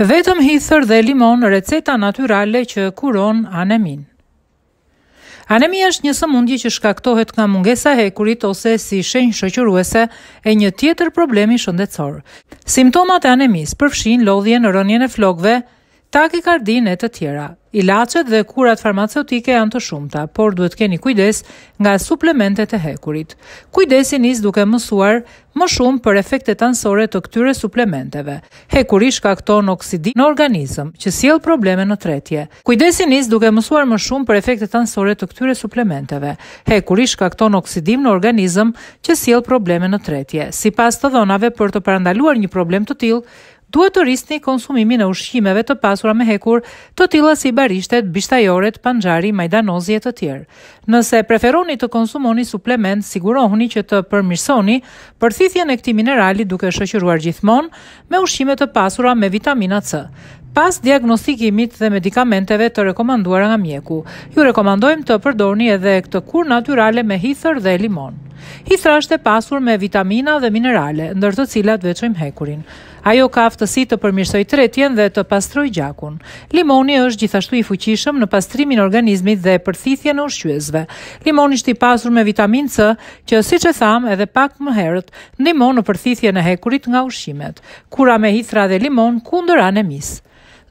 Vetëm hithër dhe limon receta naturale që kuron anemin. Anemi është një sëmundje që shkaktohet nga mungesa hekurit ose si shenjë shoqëruese e një tjetër problemi shëndetësor. Simptomat e anemis përfshin lodhjen, rënien e flokëve, takikardin e të tjera. Ilacet dhe kurat farmaceutike janë të shumta, por duhet keni kujdes nga suplementet e hekurit. Kujdesi nis duke mësuar më shumë për efektet anësore të këtyre suplementeve. Hekuri shkakton oksidin në organizëm, që sjell probleme në tretje. Kujdesi nis duke mësuar më shumë për efektet anësore të këtyre suplementeve. Hekuri shkakton oksidim në organizëm, që sjell probleme në tretje. Sipas të dhënave për të parandaluar një problem të tillë, duhet të rrisni konsumimin e ushqimeve të pasura me hekur, të tila si barishtet, bishtajoret, panxhari, majdanozi e të tjerë. Nëse preferoni të konsumoni suplement, sigurohuni që të përmirësoni përthithjen e këtij minerali duke shoqëruar gjithmonë me ushqime të pasura me vitamina C. Pas diagnostikimit dhe medikamenteve të rekomanduara nga mjeku, ju rekomandojmë të përdorni edhe këtë kur natyrale me hithër dhe limon. Hithra është e pasur me vitamina dhe minerale, ndër të cilat veçojmë hekurin. Ajo ka aftësi të përmirësoj tretjen dhe të pastroj gjakun. Limoni është gjithashtu i fuqishëm në pastrimin organizmit dhe përthithjen e ushqyesve. Limoni është i pasur me vitamin C, që siç e tham, edhe pak më herët, ndihmon në përthithjen e hekurit nga ushqimet. Kura me hithra dhe limon kundër anemisë.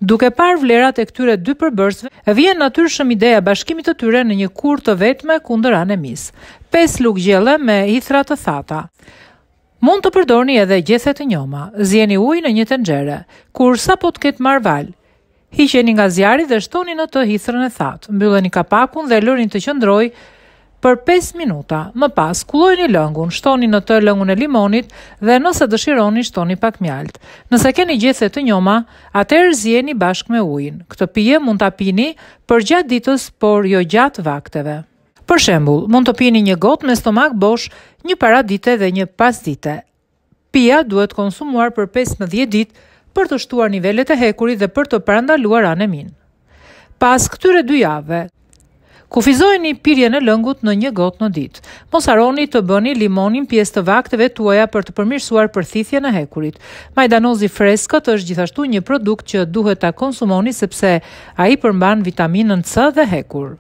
Duke par vlerat e këtyre dy përbërsve, vjen natyrshëm ideja bashkimit të tyre në një kur të vetme kundër anemis. Pes luk gjelle me hithra të thata. Mund të përdorni edhe gjethet të njoma, zjeni uj në një tëngjere, kur sa po të ketë marë Hiqeni nga zjarit dhe shtoni në të hithrën e thatë, mbyllën i kapakun dhe lërin të qëndroj Për 5 minuta, më pas, kulojni lëngun, shtoni në të lëngun e limonit dhe nëse dëshironi, shtoni pak mjalt. Nëse keni gjethe të njoma, atër zjeni bashk me ujin. Këtë pije mund të apini për gjatë ditës, por jo gjatë vakteve. Për shembul, mund të pini një gotë me stomak bosh një para dite dhe një pas dite. Pia duhet konsumuar për 15 dit për të shtuar nivellet e hekurit dhe për të parandaluar anemin. Pas këtyre dy jave, Kufizojnë një pirje në lëngut në një gotë në ditë. Mosaroni të bëni limonin pjesë të vakteve tuaja për të përmirësuar përthithje në hekurit. Majdanozi freskët është gjithashtu një produkt që duhet ta konsumoni sepse a i përmban vitaminën C dhe hekur.